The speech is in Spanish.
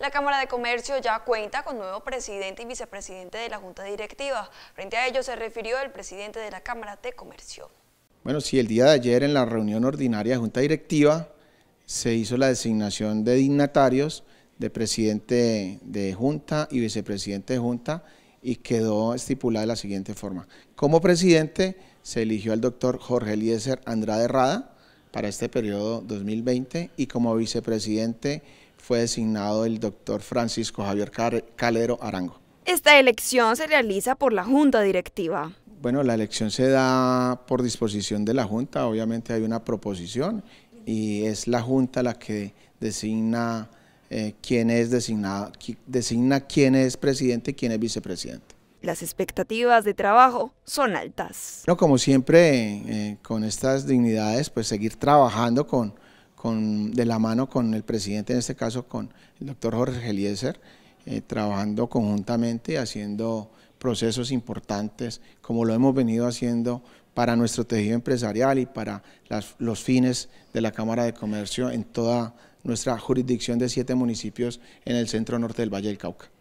La Cámara de Comercio ya cuenta con nuevo presidente y vicepresidente de la Junta Directiva. Frente a ello se refirió el presidente de la Cámara de Comercio. Bueno, sí, el día de ayer en la reunión ordinaria de Junta Directiva se hizo la designación de dignatarios de presidente de Junta y vicepresidente de Junta y quedó estipulada de la siguiente forma. Como presidente se eligió al doctor Jorge Eliezer Andrade Rada para este periodo 2020 y como vicepresidente fue designado el doctor Francisco Javier Calero Arango. Esta elección se realiza por la Junta Directiva. Bueno, la elección se da por disposición de la Junta, obviamente hay una proposición y es la Junta la que designa eh, quién es designa quién es presidente y quién es vicepresidente. Las expectativas de trabajo son altas. No, como siempre, eh, con estas dignidades, pues seguir trabajando con, de la mano con el presidente, en este caso con el doctor Jorge Eliezer, eh, trabajando conjuntamente haciendo procesos importantes, como lo hemos venido haciendo para nuestro tejido empresarial y para los fines de la Cámara de Comercio en toda nuestra jurisdicción de siete municipios en el centro norte del Valle del Cauca.